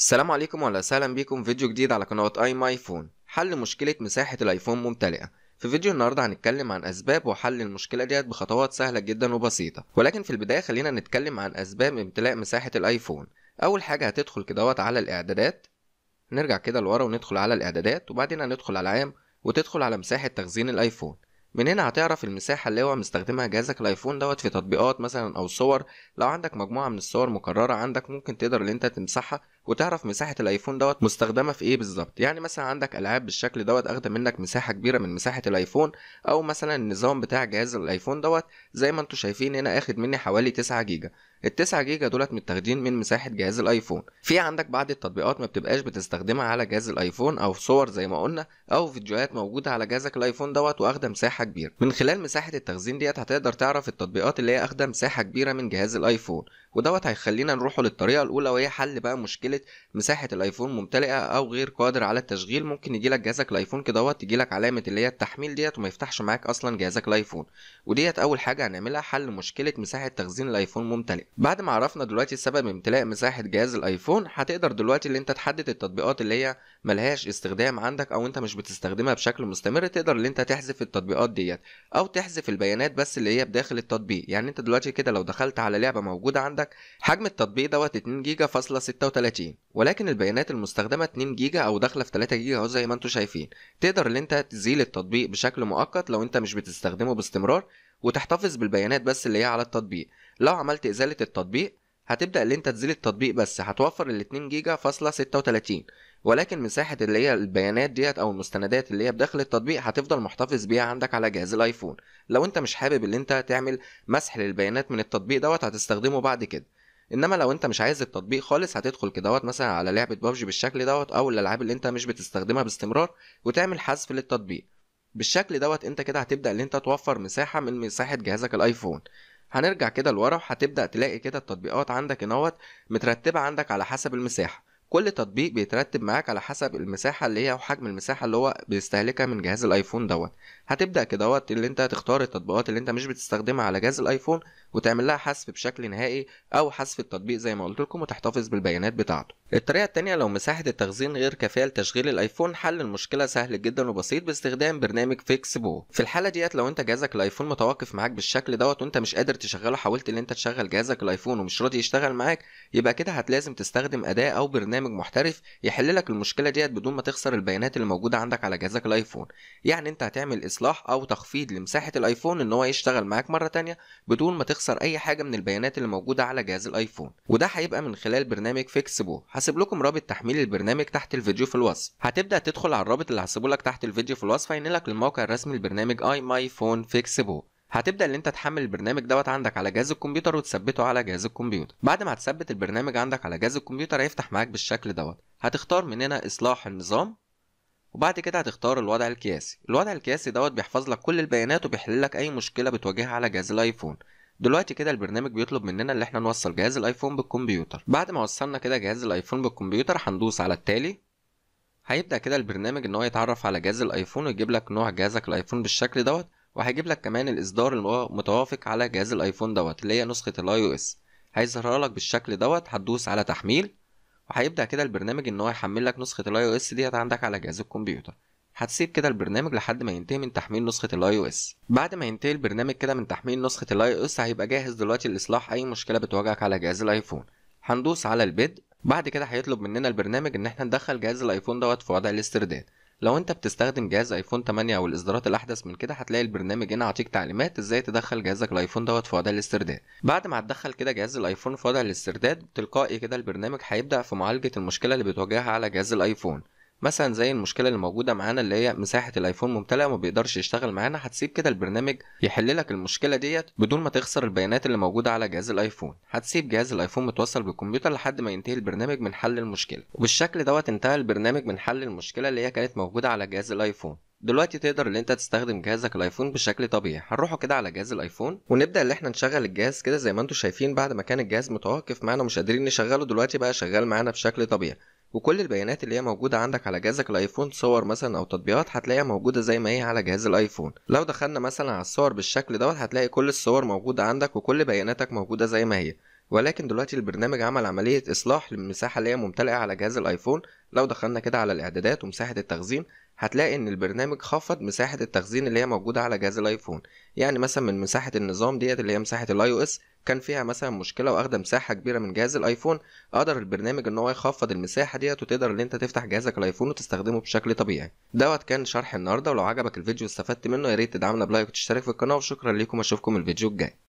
السلام عليكم واهلا وسهلا بيكم في فيديو جديد على قناة اي ماي فون حل مشكلة مساحة الايفون ممتلئة في فيديو النهارده هنتكلم عن اسباب وحل المشكله ديت بخطوات سهله جدا وبسيطه ولكن في البدايه خلينا نتكلم عن اسباب امتلاء مساحه الايفون اول حاجه هتدخل كدهوت على الاعدادات نرجع كده لورا وندخل على الاعدادات وبعدين هندخل على عام وتدخل على مساحه تخزين الايفون من هنا هتعرف المساحة اللي هو مستخدمها جهازك الايفون دوت في تطبيقات مثلا او صور لو عندك مجموعة من الصور مكررة عندك ممكن تقدر ان انت تمسحها وتعرف مساحه الايفون دوت مستخدمه في ايه بالظبط يعني مثلا عندك العاب بالشكل دوت اخده منك مساحه كبيره من مساحه الايفون او مثلا النظام بتاع جهاز الايفون دوت زي ما انتم شايفين هنا اخد مني حوالي 9 جيجا ال 9 جيجا دولت متاخدين من مساحه جهاز الايفون في عندك بعض التطبيقات ما بتبقاش بتستخدمها على جهاز الايفون او صور زي ما قلنا او فيديوهات موجوده على جهازك الايفون دوت واخده مساحه كبيره من خلال مساحه التخزين ديت هتقدر تعرف التطبيقات اللي هي اخده مساحه كبيره من جهاز الايفون ودوت هيخلينا نروحوا للطريقه الاولى وهي حل بقى مشكله حالة مساحة الايفون ممتلئة او غير قادر على التشغيل ممكن يجي لك جهازك الايفون كده لك علامة اللي هي التحميل ديت وما يفتحش معاك اصلا جهازك الايفون وديت اول حاجة هنعملها حل مشكلة مساحة تخزين الايفون ممتلئ بعد ما عرفنا دلوقتي سبب امتلاء مساحة جهاز الايفون هتقدر دلوقتي اللي انت تحدد التطبيقات اللي هي ملهاش استخدام عندك او انت مش بتستخدمها بشكل مستمر تقدر اللي انت تحذف التطبيقات ديت او تحذف البيانات بس اللي هي بداخل التطبيق يعني انت دلوقتي كده لو دخلت على لعبة موجودة عندك حجم التطبيق دوت 2 جيجا فاصلة 36 شايفين ولكن البيانات المستخدمه 2 جيجا او داخله في 3 جيجا اهو زي ما انتم شايفين تقدر ان انت تزيل التطبيق بشكل مؤقت لو انت مش بتستخدمه باستمرار وتحتفظ بالبيانات بس اللي هي على التطبيق لو عملت ازاله التطبيق هتبدا ان انت تزيل التطبيق بس هتوفر ال 2 جيجا فاصلة 36 ولكن مساحه اللي هي البيانات ديت او المستندات اللي هي بداخل التطبيق هتفضل محتفظ بيها عندك على جهاز الايفون لو انت مش حابب ان انت تعمل مسح للبيانات من التطبيق دوت هتستخدمه بعد كده انما لو انت مش عايز التطبيق خالص هتدخل كدهوت مثلا على لعبه ببجي بالشكل دوت او الالعاب اللي انت مش بتستخدمها باستمرار وتعمل حذف للتطبيق بالشكل دوت انت كده هتبدا ان انت توفر مساحه من مساحه جهازك الايفون هنرجع كده لورا وهتبدا تلاقي كده التطبيقات عندك انوت مترتبه عندك على حسب المساحه كل تطبيق بيترتب معاك على حسب المساحه اللي هي وحجم المساحه اللي هو بيستهلكها من جهاز الايفون دوت هتبدا كده وقت اللي انت هتختار التطبيقات اللي انت مش بتستخدمها على جهاز الايفون وتعمل لها حذف بشكل نهائي او حذف التطبيق زي ما قلت لكم وتحتفظ بالبيانات بتاعته الطريقه الثانيه لو مساحه التخزين غير كافيه لتشغيل الايفون حل المشكله سهل جدا وبسيط باستخدام برنامج فيكس بو في الحاله ديت لو انت جهازك الايفون متوقف معاك بالشكل دوت وانت مش قادر تشغله حاولت ان انت تشغل جهازك الايفون ومش راضي يشتغل معاك يبقى كده هتلازم تستخدم اداه او برنامج محترف يحل لك المشكله ديت بدون ما تخسر البيانات اللي موجوده عندك على جهازك الايفون يعني انت هتعمل اصلاح او تخفيض لمساحه الايفون ان هو يشتغل معاك مره تانية بدون ما تخسر اي حاجه من البيانات اللي موجوده على جهاز الايفون وده هيبقى من خلال برنامج فيكسبو هسيب لكم رابط تحميل البرنامج تحت الفيديو في الوصف هتبدا تدخل على الرابط اللي هسيبه لك تحت الفيديو في الوصف هينقلك للموقع الرسمي لبرنامج اي ماي فون فيكسبو هتبدا ان انت تحمل البرنامج دوت عندك على جهاز الكمبيوتر وتثبته على جهاز الكمبيوتر بعد ما هتثبت البرنامج عندك على جهاز الكمبيوتر هيفتح معاك بالشكل دوت هتختار من هنا اصلاح النظام وبعد كده هتختار الوضع القياسي الوضع القياسي دوت بيحفظ لك كل البيانات وبيحل لك اي مشكله بتواجهها على جهاز الايفون دلوقتي كده البرنامج بيطلب مننا ان احنا نوصل جهاز الايفون بالكمبيوتر بعد ما وصلنا كده جهاز الايفون بالكمبيوتر هندوس على التالي هيبدا كده البرنامج ان هو يتعرف على جهاز الايفون ويجيب لك نوع جهازك الايفون بالشكل دوت وهيجيب لك كمان الاصدار المتوافق على جهاز الايفون دوت اللي هي نسخه الاي او اس هيظهرها لك بالشكل دوت هتدوس على تحميل وهيبدأ كده البرنامج إن هو يحمل لك نسخة الاي او اس ديت عندك على جهاز الكمبيوتر هتسيب كده البرنامج لحد ما ينتهي من تحميل نسخة الاي او اس بعد ما ينتهي البرنامج كده من تحميل نسخة الاي او اس هيبقى جاهز دلوقتي لإصلاح أي مشكلة بتواجهك على جهاز الايفون هندوس على البدء بعد كده هيطلب مننا البرنامج إن احنا ندخل جهاز الايفون دوت في وضع الاسترداد لو انت بتستخدم جهاز ايفون 8 او الاصدارات الاحدث من كده هتلاقي البرنامج هنا عطيك تعليمات ازاي تدخل جهازك الايفون دوت في وضع الاسترداد بعد ما هتدخل كده جهاز الايفون في وضع الاسترداد تلقائي كده البرنامج هيبدا في معالجه المشكله اللي بتواجهها على جهاز الايفون مثلا زي المشكله اللي موجوده معانا اللي هي مساحه الايفون ممتلئه وما بيقدرش يشتغل معانا هتسيب كده البرنامج يحل لك المشكله ديت بدون ما تخسر البيانات اللي موجوده على جهاز الايفون هتسيب جهاز الايفون متوصل بالكمبيوتر لحد ما ينتهي البرنامج من حل المشكله وبالشكل دوت انتهى البرنامج من حل المشكله اللي هي كانت موجوده على جهاز الايفون دلوقتي تقدر ان انت تستخدم جهازك الايفون بشكل طبيعي هنروحوا كده على جهاز الايفون ونبدا ان احنا نشغل الجهاز كده زي ما انتم شايفين بعد ما كان الجهاز متوقف معانا ومش قادرين نشغله دلوقتي بقى شغال معانا بشكل طبيعي وكل البيانات اللي هي موجودة عندك على جهازك الايفون صور مثلا او تطبيقات هتلاقيها موجودة زي ما هي على جهاز الايفون لو دخلنا مثلا على الصور بالشكل دوت هتلاقي كل الصور موجودة عندك وكل بياناتك موجودة زي ما هي ولكن دلوقتي البرنامج عمل عملية إصلاح للمساحة اللي هي ممتلئة على جهاز الأيفون لو دخلنا كده على الإعدادات ومساحة التخزين هتلاقي إن البرنامج خفض مساحة التخزين اللي هي موجودة على جهاز الأيفون يعني مثلا من مساحة النظام ديت اللي هي مساحة الأي أو إس كان فيها مثلا مشكلة واخدة مساحة كبيرة من جهاز الأيفون قدر البرنامج إن هو يخفض المساحة ديت وتقدر إن أنت تفتح جهازك الأيفون وتستخدمه بشكل طبيعي دوت كان شرح النهاردة ولو عجبك الفيديو واستفدت منه يا ريت تدعمنا بلايك وتشترك في القناة وشكرا ليكم أشوفكم الفيديو الجاي